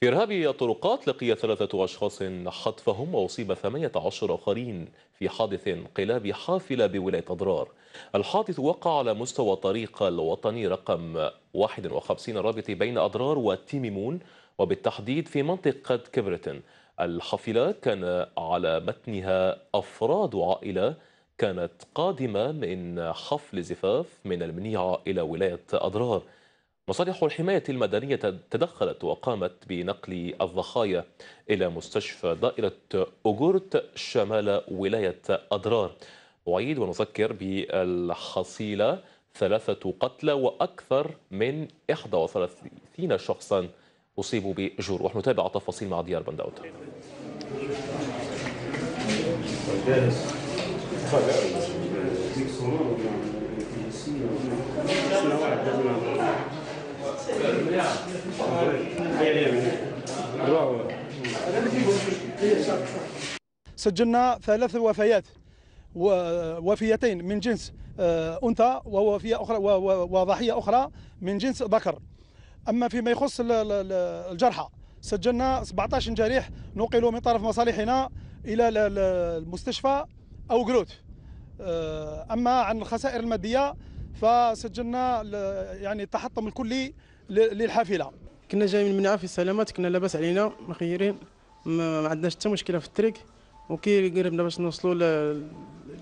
في إرهاب الطرقات لقي ثلاثة أشخاص حتفهم وأصيب 18 آخرين في حادث انقلاب حافلة بولاية أضرار الحادث وقع على مستوى الطريق الوطني رقم 51 الرابط بين أضرار وتيميمون وبالتحديد في منطقة كبرتن الحافلة كان على متنها أفراد عائلة كانت قادمة من حفل زفاف من المنيعة إلى ولاية أضرار مصالح الحماية المدنية تدخلت وقامت بنقل الضحايا إلى مستشفى دائرة أجورت شمال ولاية أضرار أعيد ونذكر بالحصيلة ثلاثة قتلى وأكثر من 31 شخصا أصيبوا بجروح نتابع التفاصيل مع ديار Thank you. سجلنا ثلاث وفيات وفيتين من جنس آه، انثى ووفيه اخرى وضحيه اخرى من جنس ذكر اما فيما يخص الجرحى سجلنا 17 جريح نقلوا من طرف مصالحنا الى المستشفى او جروت آه، اما عن الخسائر الماديه فسجلنا يعني التحطم الكلي للحافله كنا جايين من منعه في السلامات كنا لاباس علينا مخيرين ما عندناش حتى مشكله في الطريق وكي قربنا باش نوصلوا ل...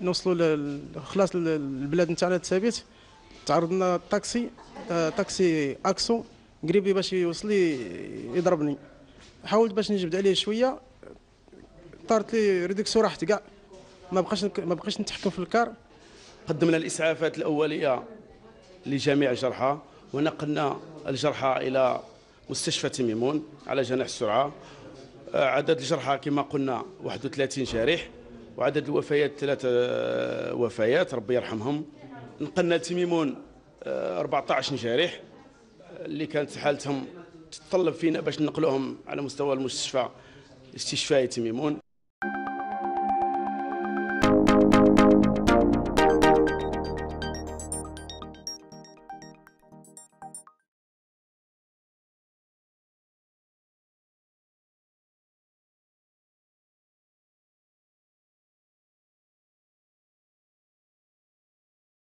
نوصلوا ل... خلاص البلاد نتاعنا تثابت تعرضنا الطاكسي آه، طاكسي اكسو قريبي باش يوصل لي يضربني حاولت باش نجبد عليه شويه طارت لي ريدكسو راحت كاع ما بقاش ما بقاش نتحكم في الكار قدمنا الاسعافات الاوليه لجميع جرحى ونقلنا الجرحى إلى مستشفى تميمون على جناح السرعة آه، عدد الجرحى كما قلنا 31 جارح وعدد الوفيات ثلاثة آه، وفيات ربي يرحمهم نقلنا لتميمون 14 آه، جارح اللي كانت حالتهم تتطلب فينا باش نقلوهم على مستوى المستشفى استشفائي تميمون